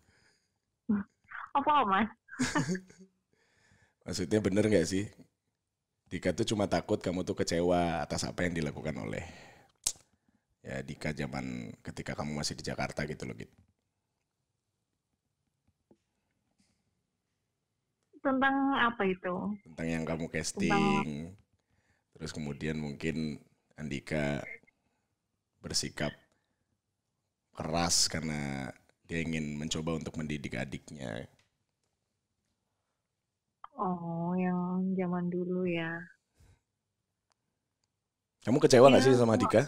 Apa mas? Maksudnya bener gak sih? Dika tuh cuma takut kamu tuh kecewa atas apa yang dilakukan oleh ya Dika zaman ketika kamu masih di Jakarta gitu loh gitu. Tentang apa itu? Tentang yang kamu casting. Tentang... Terus kemudian mungkin Andika bersikap keras karena dia ingin mencoba untuk mendidik adiknya. Oh, yang zaman dulu ya. Kamu kecewa nggak ya, sih iya, sama Dika?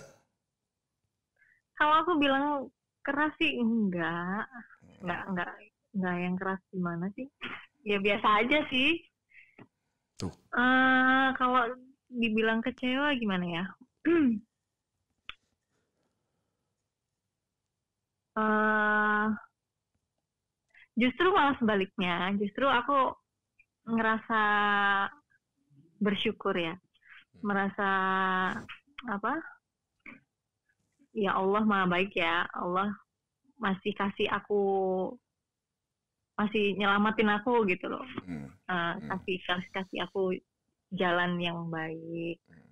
Kalau aku bilang keras sih enggak, enggak enggak enggak yang keras gimana sih? Ya biasa aja sih. Tuh. Uh, kalau dibilang kecewa gimana ya? uh, justru malah sebaliknya justru aku ngerasa bersyukur ya hmm. merasa apa ya Allah maha baik ya Allah masih kasih aku masih nyelamatin aku gitu loh hmm. uh, kasih kasih kasih aku jalan yang baik hmm.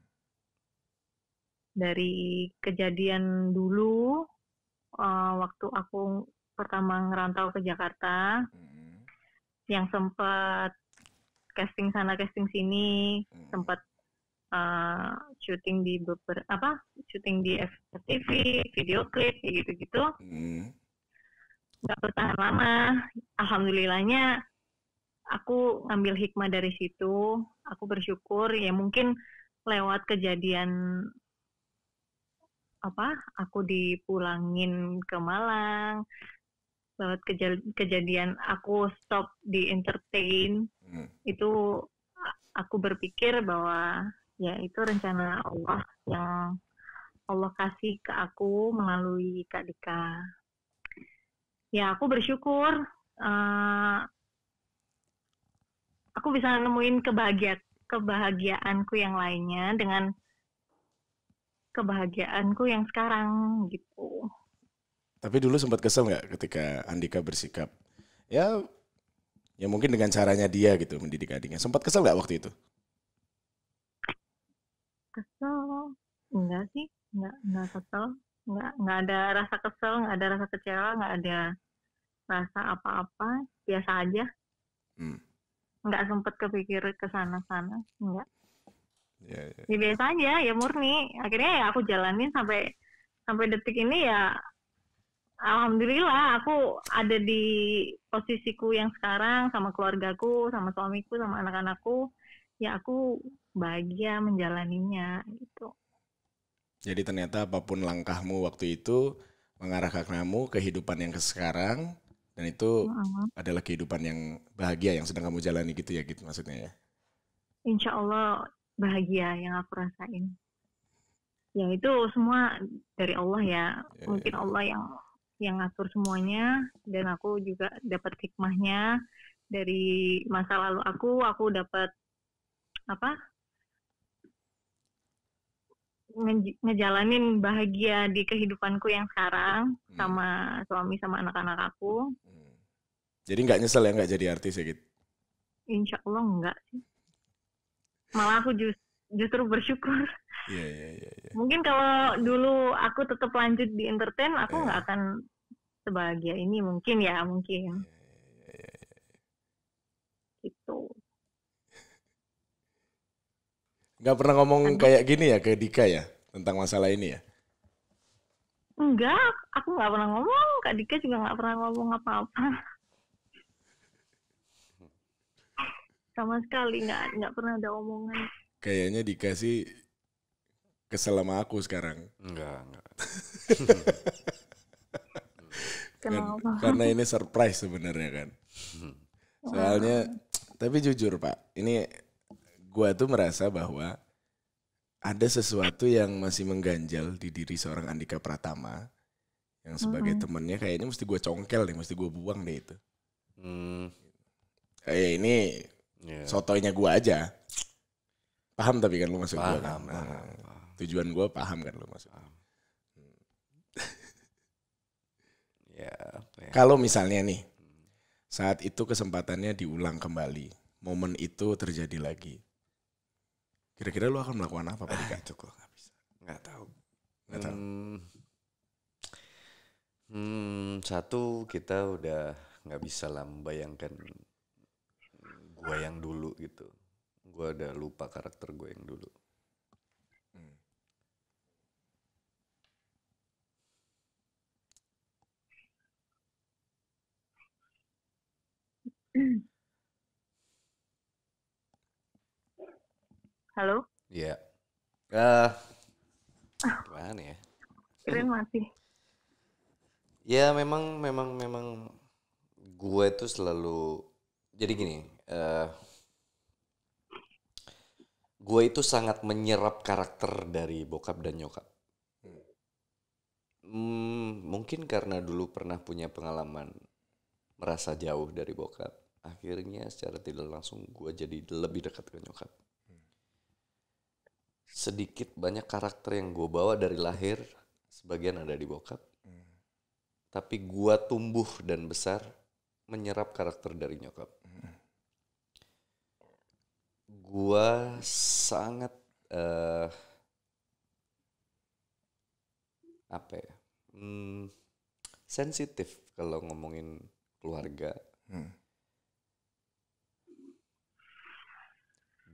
dari kejadian dulu uh, waktu aku pertama ngerantau ke Jakarta hmm. yang sempat casting sana casting sini hmm. sempat uh, eh, syuting di beber apa syuting di FTV video klip gitu gitu hmm. nggak bertahan lama alhamdulillahnya aku ngambil hikmah dari situ aku bersyukur ya mungkin lewat kejadian apa aku dipulangin ke Malang lewat kej kejadian aku stop di entertain hmm. itu aku berpikir bahwa ya itu rencana Allah yang Allah kasih ke aku melalui Kak Dika ya aku bersyukur uh, aku bisa nemuin kebahagiaan kebahagiaanku yang lainnya dengan kebahagiaanku yang sekarang gitu. Tapi dulu sempat kesel nggak ketika Andika bersikap ya ya mungkin dengan caranya dia gitu mendidik adiknya. Sempat kesel nggak waktu itu? Kesel enggak sih, enggak enggak kesel, enggak enggak ada rasa kesel, enggak ada rasa kecewa, enggak ada rasa apa-apa, biasa aja. Hmm. Enggak sempat kepikir ke sana-sana, enggak yeah, yeah. ya biasa aja ya murni akhirnya ya aku jalanin sampai sampai detik ini ya alhamdulillah aku ada di posisiku yang sekarang sama keluargaku sama suamiku sama anak-anakku ya aku bahagia menjalaninya gitu jadi ternyata apapun langkahmu waktu itu mengarah ke kamu kehidupan yang ke sekarang dan itu uh-huh. adalah kehidupan yang bahagia yang sedang kamu jalani gitu ya gitu maksudnya ya. Insya Allah bahagia yang aku rasain ya itu semua dari Allah ya yeah. mungkin ya. Allah yang yang ngatur semuanya dan aku juga dapat hikmahnya dari masa lalu aku aku dapat apa nge ngejalanin bahagia di kehidupanku yang sekarang hmm. sama suami sama anak-anak aku. Hmm. Jadi nggak nyesel ya nggak jadi artis ya gitu? Insya Allah nggak sih malah aku just, justru bersyukur yeah, yeah, yeah, yeah. mungkin kalau dulu aku tetap lanjut di entertain aku iya. nggak yeah. akan sebahagia ini mungkin ya mungkin yeah, yeah, iya, iya. gitu Gak pernah ngomong Aduh. kayak gini ya ke Dika ya tentang masalah ini ya enggak aku gak pernah ngomong kak Dika juga gak pernah ngomong apa-apa sama sekali nggak nggak pernah ada omongan kayaknya dikasih kesel sama aku sekarang enggak enggak Kenapa? Kan, karena ini surprise sebenarnya kan soalnya wow. tapi jujur pak ini gua tuh merasa bahwa ada sesuatu yang masih mengganjal di diri seorang Andika Pratama yang sebagai mm -hmm. temennya kayaknya mesti gue congkel nih, mesti gue buang deh itu. Hmm. Eh ini Yeah. Sotoynya gue aja. Paham tapi kan lu masuk gue kan? Nah, tujuan gue paham kan lu masuk ya, ya, Kalau misalnya nih, saat itu kesempatannya diulang kembali. Momen itu terjadi lagi. Kira-kira lu akan melakukan apa? Ah, itu gue gak bisa. Gak tahu. Gak tahu. Hmm, hmm, satu kita udah nggak bisa lah membayangkan gue yang dulu gitu gue ada lupa karakter gue yang dulu Halo? Iya. Yeah. Uh, ya? Keren masih. Ya memang memang memang gue itu selalu jadi gini uh, eh, gue itu sangat menyerap karakter dari bokap dan nyokap. Hmm, mungkin karena dulu pernah punya pengalaman merasa jauh dari bokap, akhirnya secara tidak langsung gue jadi lebih dekat dengan nyokap. Sedikit banyak karakter yang gue bawa dari lahir, sebagian ada di bokap, tapi gue tumbuh dan besar menyerap karakter dari nyokap gua sangat uh, apa ya hmm, sensitif kalau ngomongin keluarga hmm.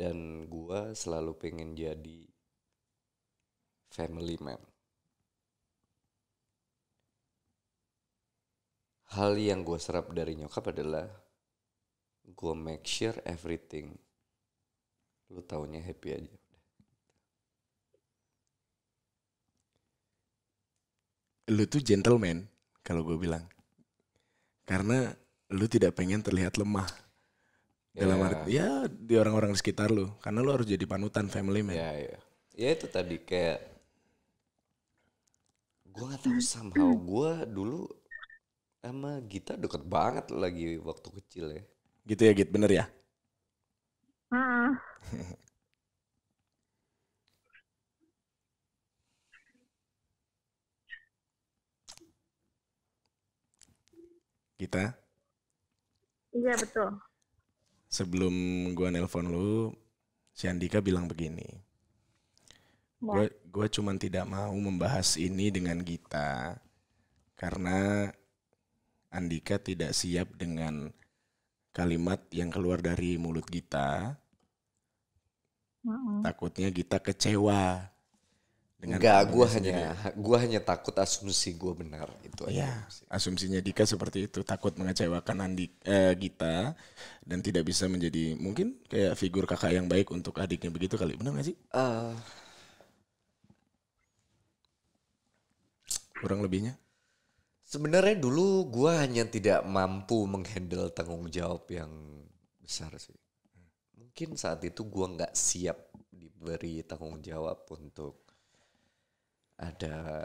dan gua selalu pengen jadi family man hal yang gua serap dari nyokap adalah gua make sure everything lu taunya happy aja lu tuh gentleman kalau gue bilang karena lu tidak pengen terlihat lemah yeah. dalam iya. arti ya di orang-orang di sekitar lu karena lu harus jadi panutan family man ya yeah, ya yeah. ya itu tadi kayak gue gak tahu somehow gue dulu sama Gita deket banget lagi waktu kecil ya gitu ya Git bener ya Kita? Iya betul. Sebelum gua nelpon lu, si Andika bilang begini. Gue iya. gue cuman tidak mau membahas ini dengan kita karena Andika tidak siap dengan kalimat yang keluar dari mulut kita mm takutnya kita kecewa dengan Enggak, gue hanya gue hanya takut asumsi gue benar itu ya, aja. Iya, asumsinya Dika seperti itu takut mengecewakan Andi eh, Gita dan tidak bisa menjadi mungkin kayak figur kakak yang baik untuk adiknya begitu kali benar gak sih? Uh, kurang lebihnya? Sebenarnya dulu gue hanya tidak mampu menghandle tanggung jawab yang besar sih. Mungkin saat itu gue nggak siap diberi tanggung jawab untuk ada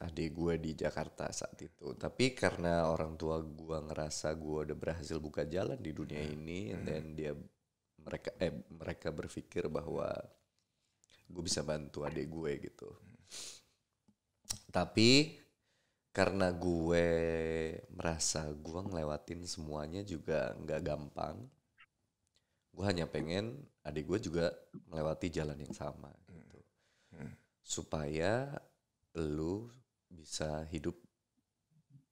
adik gue di Jakarta saat itu. Tapi karena orang tua gue ngerasa gue udah berhasil buka jalan di dunia hmm. ini, dan hmm. dia mereka eh mereka berpikir bahwa gue bisa bantu adik gue gitu. Hmm. Tapi karena gue merasa gue ngelewatin semuanya juga nggak gampang gue hanya pengen adik gue juga melewati jalan yang sama gitu supaya lu bisa hidup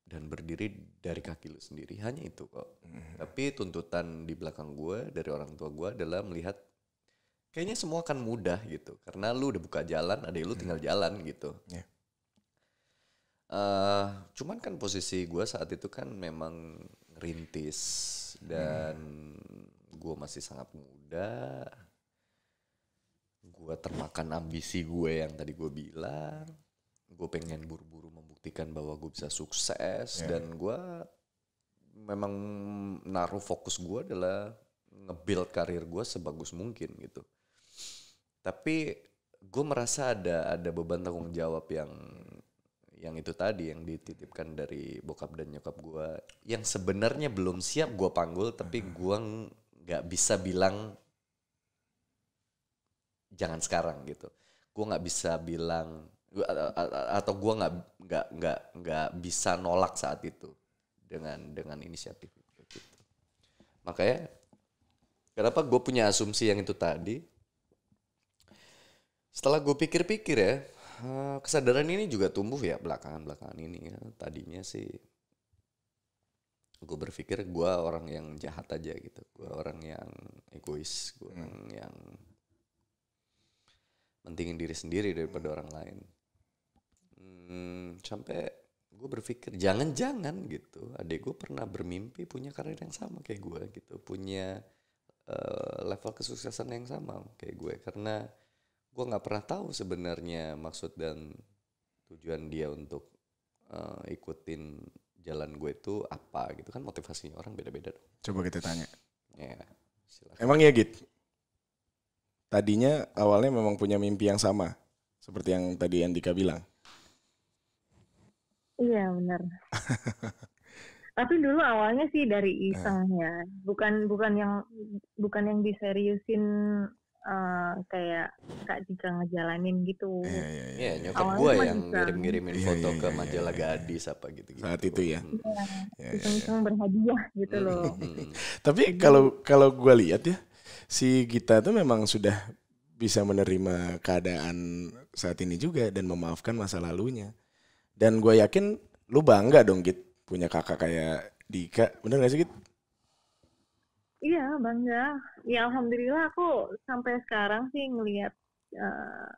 dan berdiri dari kaki lu sendiri hanya itu kok tapi tuntutan di belakang gue dari orang tua gue adalah melihat kayaknya semua akan mudah gitu karena lu udah buka jalan adik lu tinggal jalan gitu ya. Uh, cuman kan posisi gue saat itu kan memang rintis dan hmm. gue masih sangat muda. Gue termakan ambisi gue yang tadi gue bilang. Gue pengen buru-buru membuktikan bahwa gue bisa sukses yeah. dan gue memang naruh fokus gue adalah ngebuild karir gue sebagus mungkin gitu. Tapi gue merasa ada ada beban tanggung jawab yang yang itu tadi yang dititipkan dari bokap dan nyokap gue yang sebenarnya belum siap gue panggul tapi gue nggak bisa bilang jangan sekarang gitu gue nggak bisa bilang atau gue nggak nggak nggak nggak bisa nolak saat itu dengan dengan inisiatif itu gitu. makanya kenapa gue punya asumsi yang itu tadi setelah gue pikir-pikir ya Eh, kesadaran ini juga tumbuh ya belakangan-belakangan ini ya. Tadinya sih gue berpikir gue orang yang jahat aja gitu. Gue orang yang egois, gue hmm. orang yang mentingin diri sendiri daripada hmm. orang lain. Hmm, sampai gue berpikir jangan-jangan gitu adik gue pernah bermimpi punya karir yang sama kayak gue gitu punya uh, level kesuksesan yang sama kayak gue karena gue nggak pernah tahu sebenarnya maksud dan tujuan dia untuk uh, ikutin jalan gue itu apa gitu kan motivasinya orang beda-beda dong. Coba kita tanya. Ya, Emang ya Git? Tadinya awalnya memang punya mimpi yang sama seperti yang tadi Andika bilang. Iya benar. Tapi dulu awalnya sih dari eh. iseng ya, bukan bukan yang bukan yang diseriusin Eh, kayak Kak Dika ngejalanin gitu. Iya, iya, iya. Ya, nyokap gue yang ngirim-ngirimin iya, foto iya, iya, ke majalah iya, iya. gadis apa gitu-gitu. Saat itu ya. Iya, iya, iya, iya. berhadiah gitu hmm. loh. Tapi kalau kalau gue lihat ya, si Gita tuh memang sudah bisa menerima keadaan saat ini juga dan memaafkan masa lalunya. Dan gue yakin lu bangga dong Git punya kakak kayak Dika. Bener gak sih Git? Iya bangga. Ya alhamdulillah aku sampai sekarang sih ngelihat uh,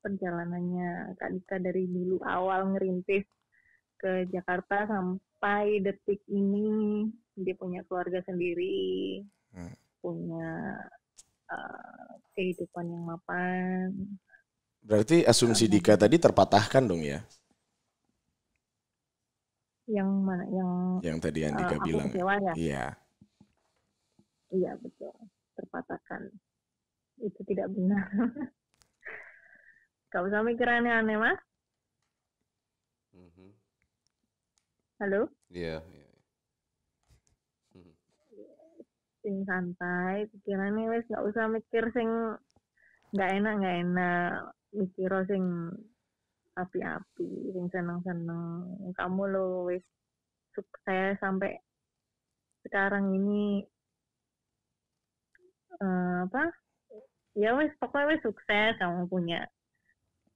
perjalanannya Kak Dika dari dulu awal ngerintis ke Jakarta sampai detik ini dia punya keluarga sendiri, hmm. punya uh, kehidupan yang mapan. Berarti asumsi Dika tadi terpatahkan dong ya? Yang mana? Yang yang tadi Andika uh, bilang. ya? Iya. Iya betul, terpatahkan. Itu tidak benar. Gak usah mikir aneh-aneh mas. Mm-hmm. Halo? Iya. Yeah, yeah. mm-hmm. Sing santai, pikirannya wes nggak usah mikir sing nggak enak nggak enak, mikir sing api-api, sing seneng-seneng. Kamu lo wes sukses sampai sekarang ini Eh, apa ya wes pokoknya wes sukses kamu punya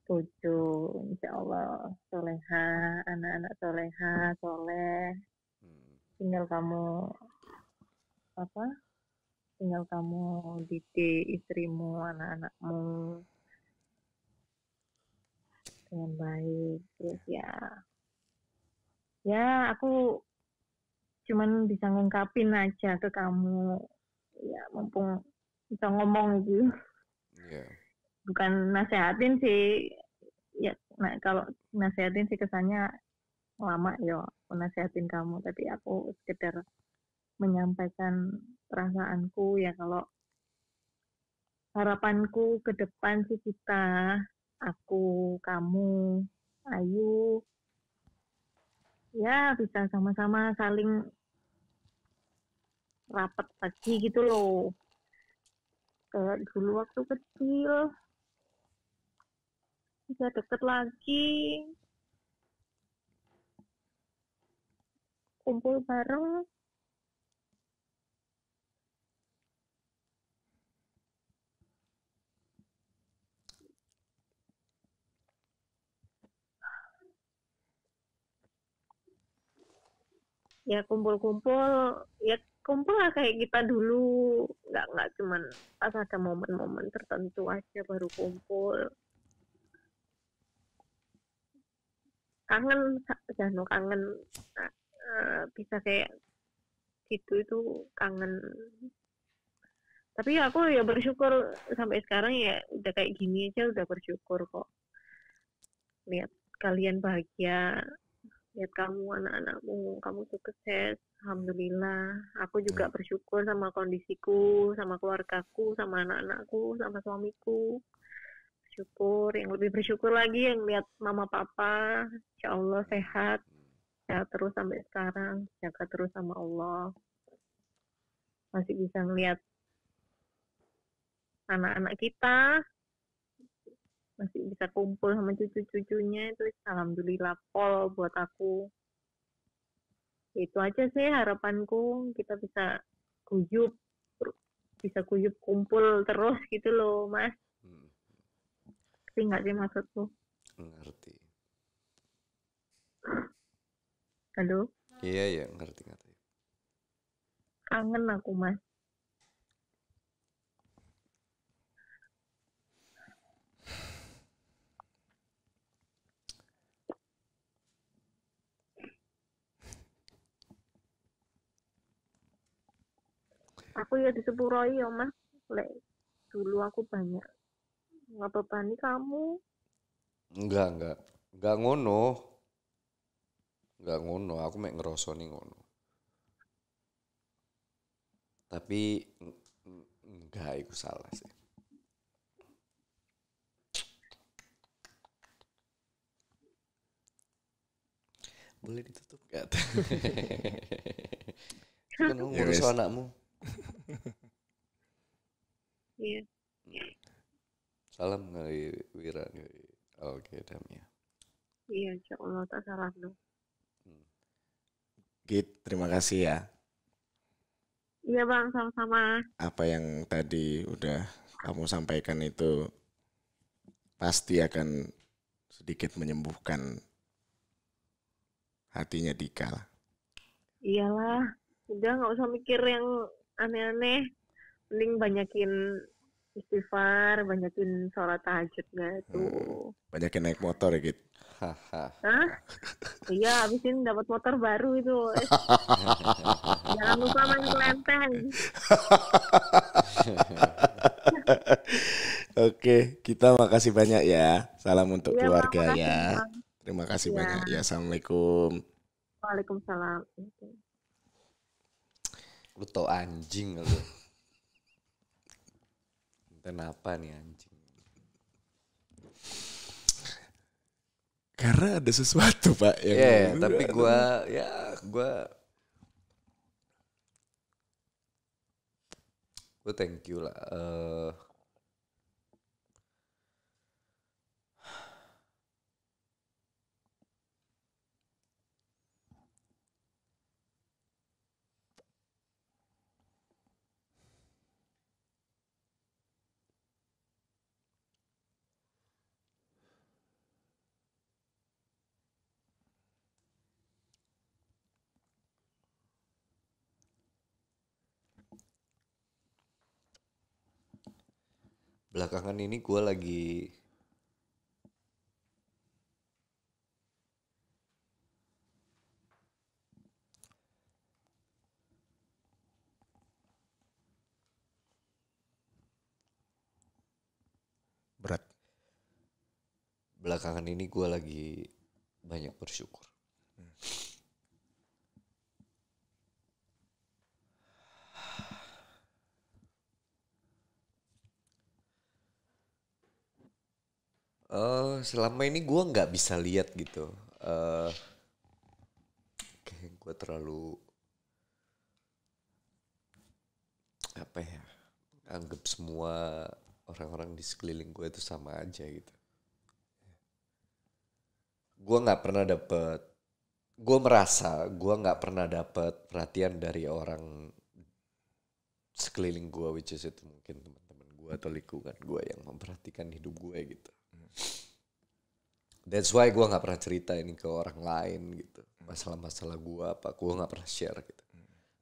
tujuh insya Allah soleha anak-anak soleha soleh hmm. tinggal kamu apa tinggal kamu didik istrimu anak-anakmu dengan baik terus ya ya aku cuman bisa ngungkapin aja ke kamu ya mumpung bisa ngomong gitu yeah. bukan nasehatin sih ya nah kalau nasehatin sih kesannya lama ya nasehatin kamu tapi aku sekedar menyampaikan perasaanku ya kalau harapanku ke depan sih kita aku kamu Ayu ya bisa sama-sama saling rapat lagi gitu loh kayak dulu waktu kecil bisa deket lagi kumpul bareng ya kumpul-kumpul ya kumpul lah kayak kita dulu nggak nggak cuman pas ada momen-momen tertentu aja baru kumpul kangen Jano kangen nah, eh, bisa kayak gitu itu kangen tapi aku ya bersyukur sampai sekarang ya udah kayak gini aja udah bersyukur kok lihat kalian bahagia lihat kamu anak-anakmu kamu sukses alhamdulillah aku hmm. juga bersyukur sama kondisiku sama keluargaku sama anak-anakku sama suamiku bersyukur yang lebih bersyukur lagi yang lihat mama papa ya Allah hmm. sehat ya terus sampai sekarang jaga terus sama Allah masih bisa ngelihat anak-anak kita masih bisa kumpul sama cucu-cucunya itu alhamdulillah pol buat aku itu aja sih harapanku kita bisa kuyup bisa kuyup kumpul terus gitu loh mas hmm. sih nggak sih maksudku ngerti halo iya iya ngerti ngerti kangen aku mas aku ya sepuro ya mas lek dulu aku banyak ngebebani kamu enggak enggak enggak ngono enggak ngono aku mek ngerosoni ngono tapi enggak itu salah sih boleh ditutup gak? kan ngurus ya anakmu Iya. Salam dari Wira dari Oke, okay, Damia. Iya, insya Allah tak salah dong. Hmm. Git, terima kasih ya. Iya bang, sama-sama. Apa yang tadi udah kamu sampaikan itu pasti akan sedikit menyembuhkan hatinya Dika lah. Iyalah, udah nggak usah mikir yang aneh-aneh mending banyakin istighfar banyakin sholat tahajudnya itu hmm, banyakin naik motor ya gitu Hah? iya, abisin dapat motor baru itu. Eh. Jangan lupa main kelenteng. Oke, kita makasih banyak ya. Salam untuk iya, ya, keluarga ya. Terima kasih ya. banyak ya. Assalamualaikum. Waalaikumsalam. Lu tau anjing lu. Kenapa nih anjing? Karena ada sesuatu pak yang. yeah, tapi gue ya gue gue thank you lah. Uh, belakangan ini gue lagi berat belakangan ini gue lagi banyak bersyukur hmm. uh, selama ini gue nggak bisa lihat gitu uh, kayak gue terlalu apa ya anggap semua orang-orang di sekeliling gue itu sama aja gitu gue nggak pernah dapet gue merasa gue nggak pernah dapet perhatian dari orang sekeliling gue which is itu mungkin teman-teman gue atau lingkungan gue yang memperhatikan hidup gue gitu That's why gue nggak pernah cerita ini ke orang lain gitu. Masalah-masalah gue apa, gue nggak pernah share gitu.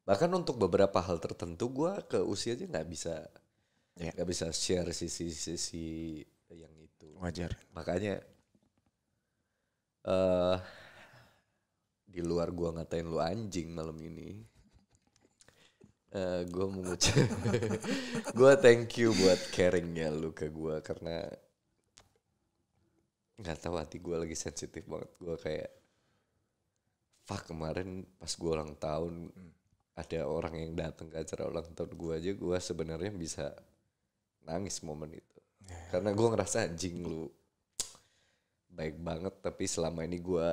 Bahkan untuk beberapa hal tertentu gue ke usia aja nggak bisa ya. nggak yeah. bisa share sisi-sisi yang itu. Wajar. Makanya uh, di luar gue ngatain lu anjing malam ini. Uh, eh, gue mengucap, gue thank you buat caringnya lu ke gue karena nggak tahu hati gue lagi sensitif banget gue kayak fuck kemarin pas gue ulang tahun hmm. ada orang yang datang ke acara ulang tahun gue aja gue sebenarnya bisa nangis momen itu yeah. Ya. karena gue ngerasa anjing lu baik banget tapi selama ini gue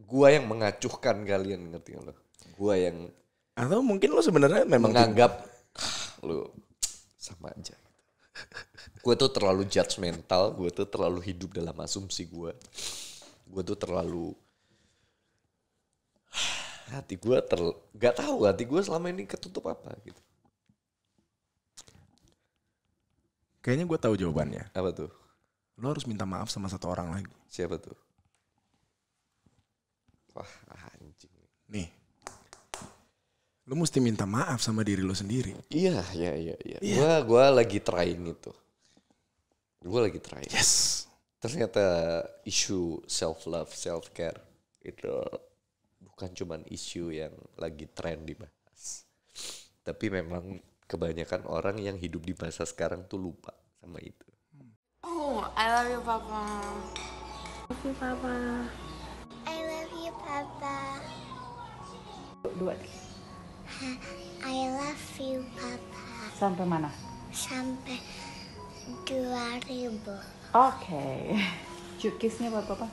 gue yang mengacuhkan kalian ngerti lo gue yang atau mungkin lo sebenarnya memang menganggap ah, lu sama aja gue tuh terlalu judgmental, gue tuh terlalu hidup dalam asumsi gue. Gue tuh terlalu hati gue ter nggak tahu hati gue selama ini ketutup apa gitu. Kayaknya gue tahu jawabannya. Apa tuh? Lo harus minta maaf sama satu orang lagi. Siapa tuh? Wah, lu mesti minta maaf sama diri lu sendiri. Iya, iya, iya, iya. Yeah. Gua gua lagi trying itu. Gua lagi trying. Yes. Ternyata isu self love, self care itu bukan cuman isu yang lagi tren dibahas. Tapi memang kebanyakan orang yang hidup di masa sekarang tuh lupa sama itu. Oh, I love you, Papa. I love you, Papa. I love you, Papa. Dua. Nah, I love you papa. Sampai mana? Sampai dua ribu. Oke. Okay. Cukisnya buat papa.